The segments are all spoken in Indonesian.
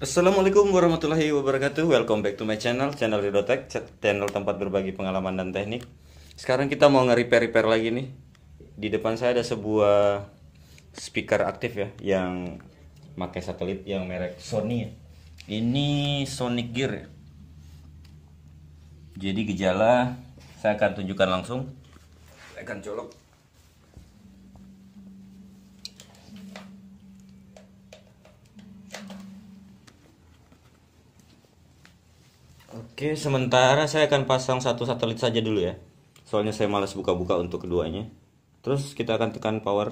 Assalamualaikum warahmatullahi wabarakatuh Welcome back to my channel, channel Ridotek Channel tempat berbagi pengalaman dan teknik Sekarang kita mau nge-repair-repair lagi nih Di depan saya ada sebuah speaker aktif ya Yang pakai satelit yang merek Sony ya Ini Sonic Gear ya Jadi gejala saya akan tunjukkan langsung Saya akan colok Oke, sementara saya akan pasang satu satelit saja dulu ya. Soalnya saya malas buka-buka untuk keduanya. Terus kita akan tekan power.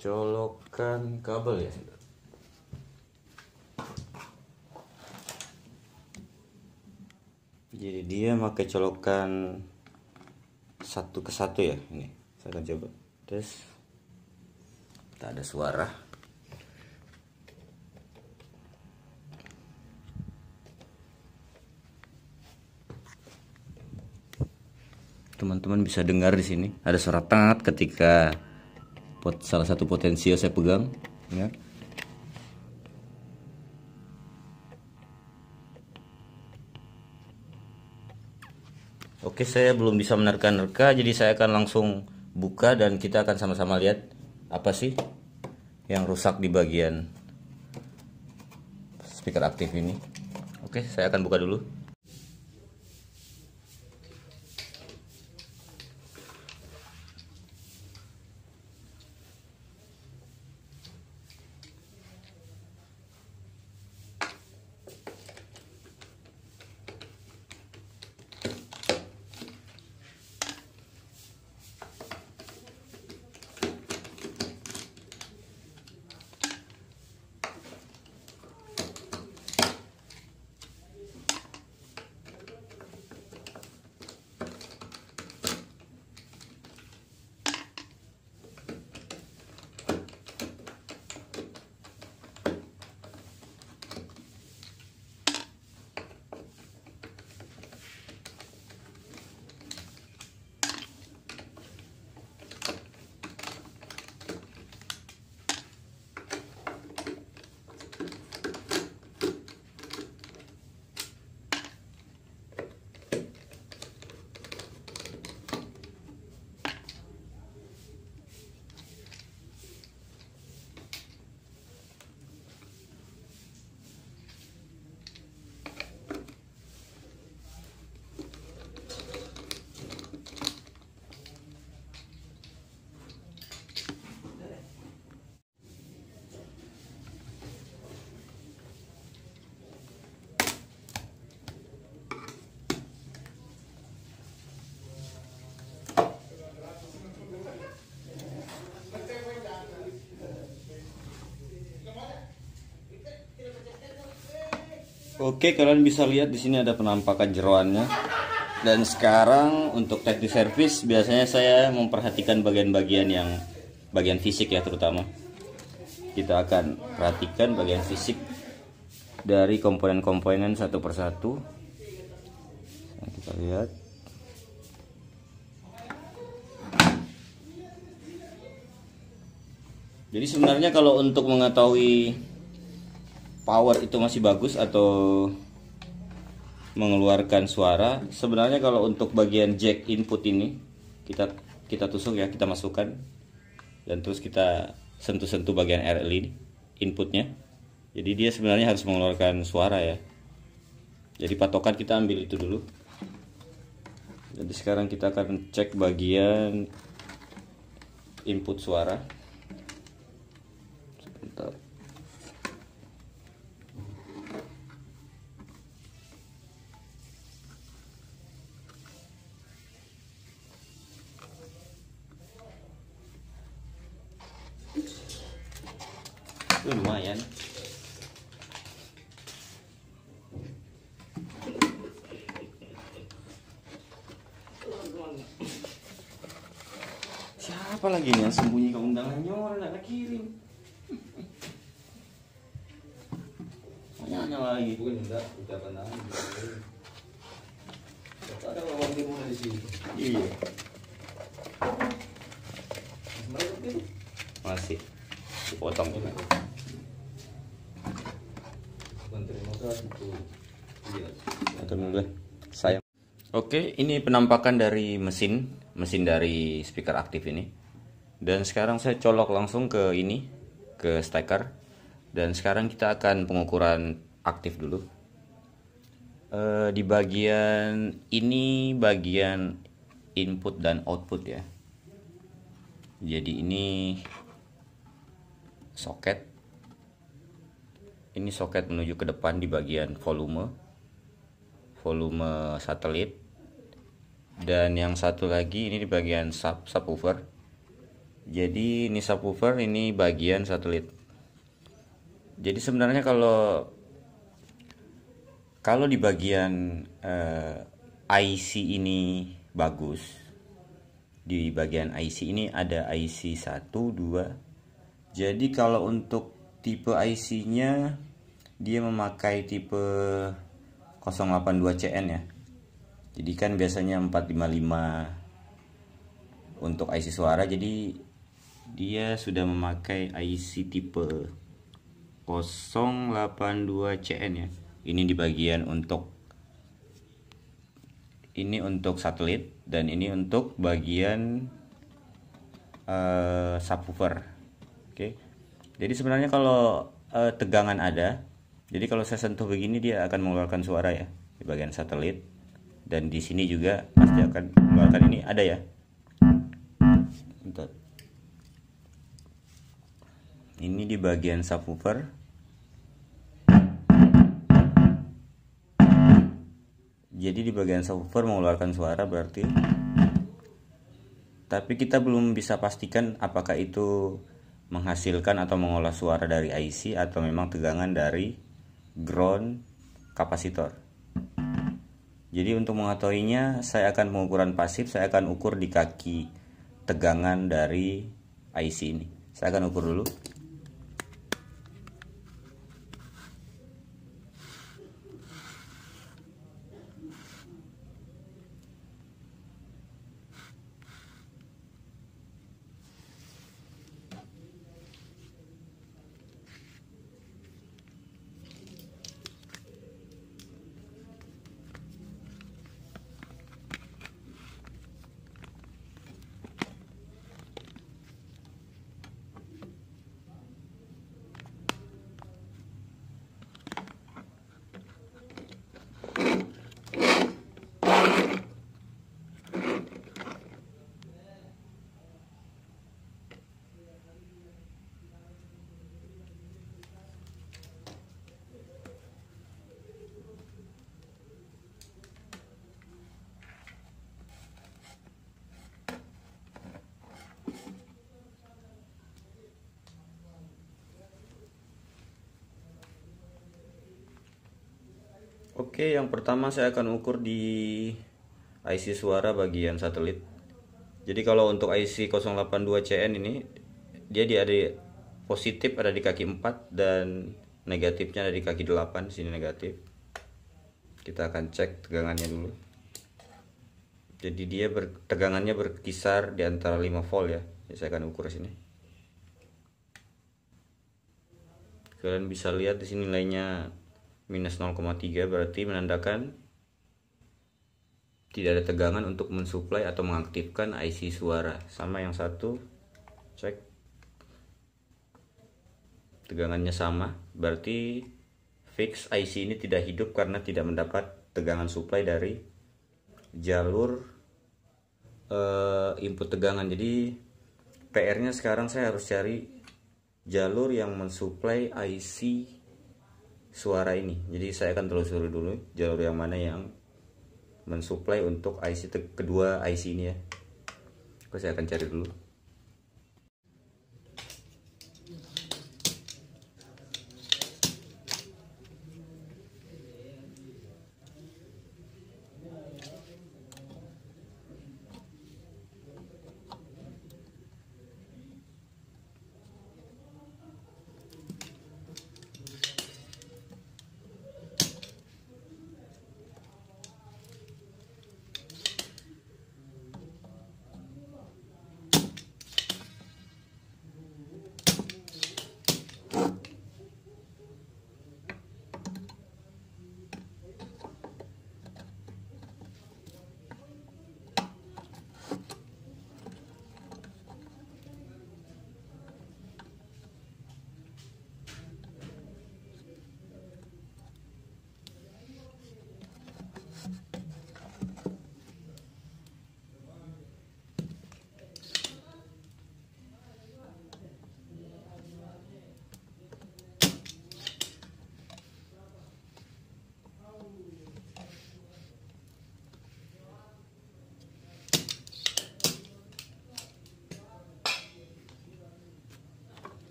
Colokan kabel ya. Jadi dia pakai colokan satu ke satu ya ini. Saya akan coba. tes. tak ada suara. teman-teman bisa dengar di sini ada suara tangat ketika pot, salah satu potensio saya pegang ya Oke saya belum bisa menerka-nerka jadi saya akan langsung buka dan kita akan sama-sama lihat apa sih yang rusak di bagian speaker aktif ini Oke saya akan buka dulu Oke, kalian bisa lihat di sini ada penampakan jeroannya. Dan sekarang untuk teknik servis biasanya saya memperhatikan bagian-bagian yang bagian fisik ya terutama. Kita akan perhatikan bagian fisik dari komponen-komponen satu persatu. Nah, kita lihat. Jadi sebenarnya kalau untuk mengetahui power itu masih bagus atau mengeluarkan suara sebenarnya kalau untuk bagian jack input ini kita kita tusuk ya kita masukkan dan terus kita sentuh-sentuh bagian RL ini e inputnya jadi dia sebenarnya harus mengeluarkan suara ya jadi patokan kita ambil itu dulu jadi sekarang kita akan cek bagian input suara itu lumayan siapa lagi nih yang sembunyi ke undangan orang nggak kirim Banyaknya lagi bukan enggak pernah ada di mana di sini iya masih dipotong juga Oke, ini penampakan dari mesin, mesin dari speaker aktif ini. Dan sekarang saya colok langsung ke ini, ke steker. Dan sekarang kita akan pengukuran aktif dulu. E, di bagian ini bagian input dan output ya. Jadi ini soket. Ini soket menuju ke depan di bagian volume. Volume satelit dan yang satu lagi ini di bagian sub subwoofer jadi ini subwoofer ini bagian satelit jadi sebenarnya kalau kalau di bagian uh, eh, IC ini bagus di bagian IC ini ada IC 1 2 jadi kalau untuk tipe IC nya dia memakai tipe 082CN ya jadi kan biasanya 455 untuk IC suara jadi dia sudah memakai IC tipe 082CN ya ini di bagian untuk ini untuk satelit dan ini untuk bagian uh, subwoofer oke okay. jadi sebenarnya kalau uh, tegangan ada jadi kalau saya sentuh begini dia akan mengeluarkan suara ya di bagian satelit dan di sini juga pasti akan mengeluarkan ini ada ya Bentar. ini di bagian subwoofer jadi di bagian subwoofer mengeluarkan suara berarti tapi kita belum bisa pastikan apakah itu menghasilkan atau mengolah suara dari IC atau memang tegangan dari ground kapasitor jadi untuk mengetahuinya, saya akan pengukuran pasif, saya akan ukur di kaki tegangan dari IC ini. Saya akan ukur dulu. Oke, yang pertama saya akan ukur di IC suara bagian satelit. Jadi kalau untuk IC 082CN ini dia di ada positif ada di kaki 4 dan negatifnya ada di kaki 8, sini negatif. Kita akan cek tegangannya dulu. Jadi dia ber, tegangannya berkisar di antara 5 volt ya. Jadi saya akan ukur sini. Kalian bisa lihat di sini nilainya minus 0,3 berarti menandakan tidak ada tegangan untuk mensuplai atau mengaktifkan IC suara sama yang satu cek tegangannya sama berarti fix IC ini tidak hidup karena tidak mendapat tegangan suplai dari jalur uh, input tegangan jadi PR nya sekarang saya harus cari jalur yang mensuplai IC suara ini jadi saya akan telusuri dulu jalur yang mana yang mensuplai untuk IC kedua IC ini ya Oke, saya akan cari dulu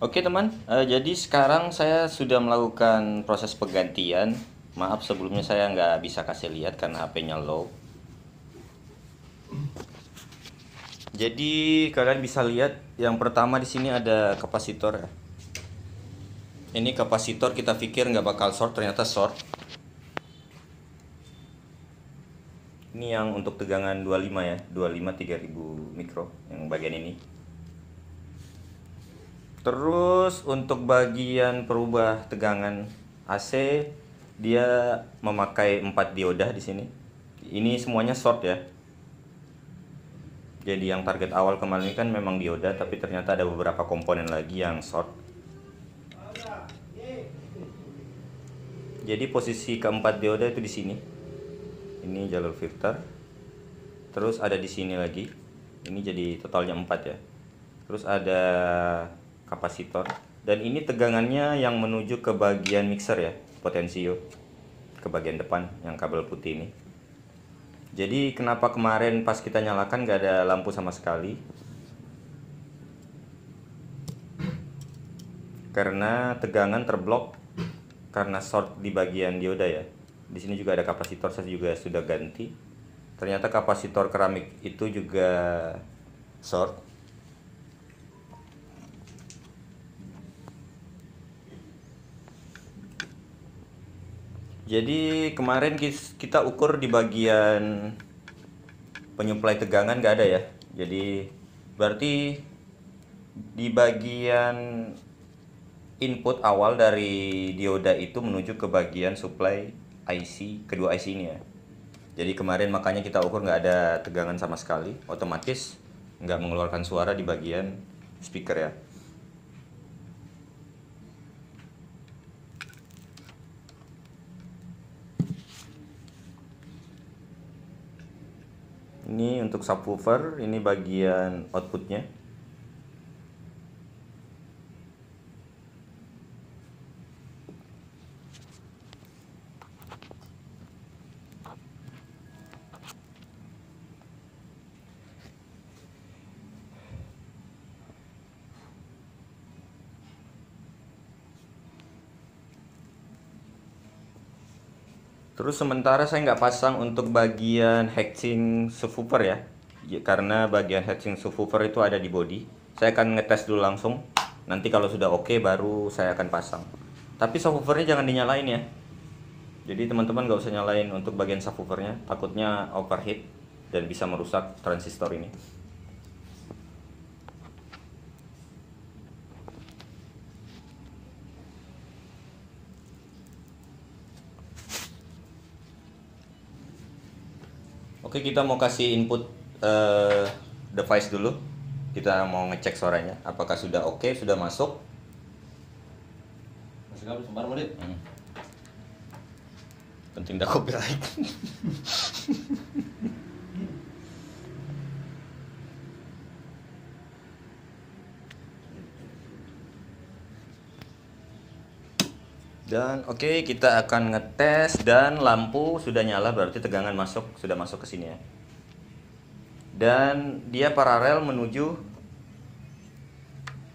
Oke teman, uh, jadi sekarang saya sudah melakukan proses penggantian. Maaf sebelumnya saya nggak bisa kasih lihat karena HP-nya low. Jadi kalian bisa lihat yang pertama di sini ada kapasitor ya. Ini kapasitor kita pikir nggak bakal short, ternyata short. Ini yang untuk tegangan 25 ya, 25 3000 mikro yang bagian ini. Terus untuk bagian perubah tegangan AC dia memakai empat dioda di sini. Ini semuanya short ya. Jadi yang target awal kemarin kan memang dioda tapi ternyata ada beberapa komponen lagi yang short. Jadi posisi keempat dioda itu di sini. Ini jalur filter. Terus ada di sini lagi. Ini jadi totalnya empat ya. Terus ada kapasitor dan ini tegangannya yang menuju ke bagian mixer ya potensio ke bagian depan yang kabel putih ini jadi kenapa kemarin pas kita nyalakan gak ada lampu sama sekali karena tegangan terblok karena short di bagian dioda ya di sini juga ada kapasitor saya juga sudah ganti ternyata kapasitor keramik itu juga short Jadi kemarin kita ukur di bagian penyuplai tegangan nggak ada ya. Jadi berarti di bagian input awal dari dioda itu menuju ke bagian supply IC kedua IC ini ya. Jadi kemarin makanya kita ukur nggak ada tegangan sama sekali, otomatis nggak mengeluarkan suara di bagian speaker ya. ini untuk subwoofer ini bagian outputnya Terus sementara saya nggak pasang untuk bagian hatching subwoofer ya. ya. Karena bagian hatching subwoofer itu ada di body. Saya akan ngetes dulu langsung. Nanti kalau sudah oke okay, baru saya akan pasang. Tapi subwoofernya jangan dinyalain ya. Jadi teman-teman nggak usah nyalain untuk bagian subwoofernya. Takutnya overheat dan bisa merusak transistor ini. Oke, kita mau kasih input uh, device dulu. Kita mau ngecek suaranya, apakah sudah oke, okay, sudah masuk. Masih apa? Sembar menit. Hmm. Penting dah copyright. Dan oke okay, kita akan ngetes dan lampu sudah nyala berarti tegangan masuk sudah masuk ke sini ya. Dan dia paralel menuju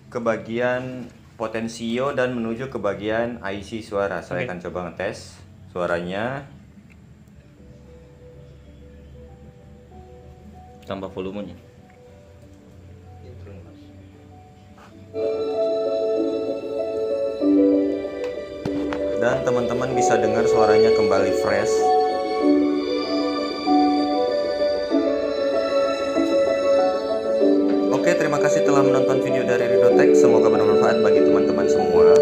ke bagian potensio dan menuju ke bagian IC suara. Saya okay. akan coba ngetes suaranya. Tambah volumenya. dan teman-teman bisa dengar suaranya kembali fresh Oke terima kasih telah menonton video dari Ridotek semoga bermanfaat bagi teman-teman semua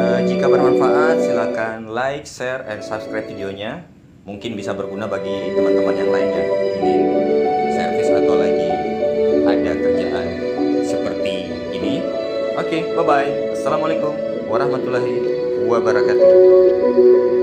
uh, jika bermanfaat silahkan like share and subscribe videonya mungkin bisa berguna bagi teman-teman yang lainnya ingin servis atau lagi ada kerjaan seperti ini oke okay, bye bye assalamualaikum warahmatullahi wabarakatuh wabarakatuh